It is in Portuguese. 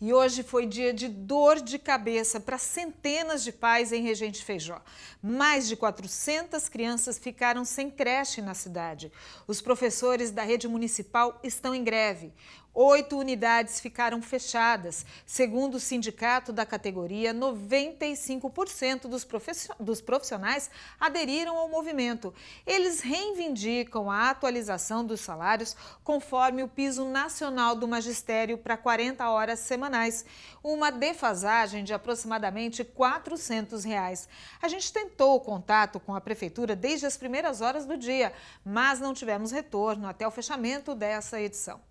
E hoje foi dia de dor de cabeça para centenas de pais em Regente Feijó. Mais de 400 crianças ficaram sem creche na cidade. Os professores da rede municipal estão em greve. Oito unidades ficaram fechadas. Segundo o sindicato da categoria, 95% dos profissionais aderiram ao movimento. Eles reivindicam a atualização dos salários conforme o piso nacional do magistério para 40 horas semanais, uma defasagem de aproximadamente R$ 400. Reais. A gente tentou o contato com a prefeitura desde as primeiras horas do dia, mas não tivemos retorno até o fechamento dessa edição.